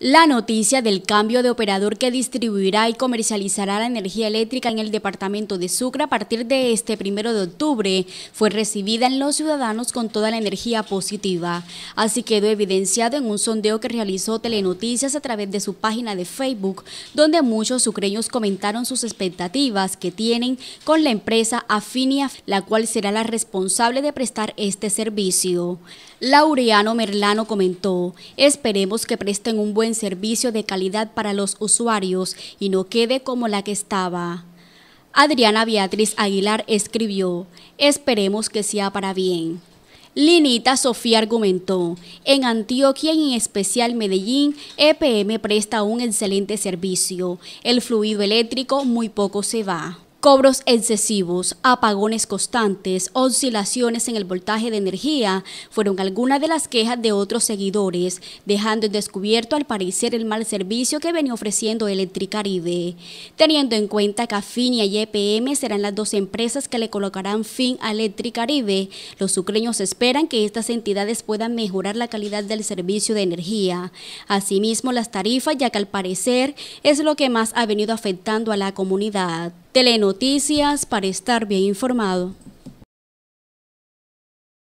La noticia del cambio de operador que distribuirá y comercializará la energía eléctrica en el departamento de Sucre a partir de este primero de octubre fue recibida en los ciudadanos con toda la energía positiva. Así quedó evidenciado en un sondeo que realizó Telenoticias a través de su página de Facebook, donde muchos sucreños comentaron sus expectativas que tienen con la empresa Afinia, la cual será la responsable de prestar este servicio. Laureano Merlano comentó, esperemos que presten un buen servicio de calidad para los usuarios y no quede como la que estaba. Adriana Beatriz Aguilar escribió, esperemos que sea para bien. Linita Sofía argumentó, en Antioquia y en especial Medellín, EPM presta un excelente servicio. El fluido eléctrico muy poco se va. Cobros excesivos, apagones constantes, oscilaciones en el voltaje de energía fueron algunas de las quejas de otros seguidores, dejando en descubierto al parecer el mal servicio que venía ofreciendo Electricaribe. Teniendo en cuenta que Afinia y EPM serán las dos empresas que le colocarán fin a Electricaribe, los ucranianos esperan que estas entidades puedan mejorar la calidad del servicio de energía. Asimismo, las tarifas, ya que al parecer es lo que más ha venido afectando a la comunidad. Telenoticias para estar bien informado.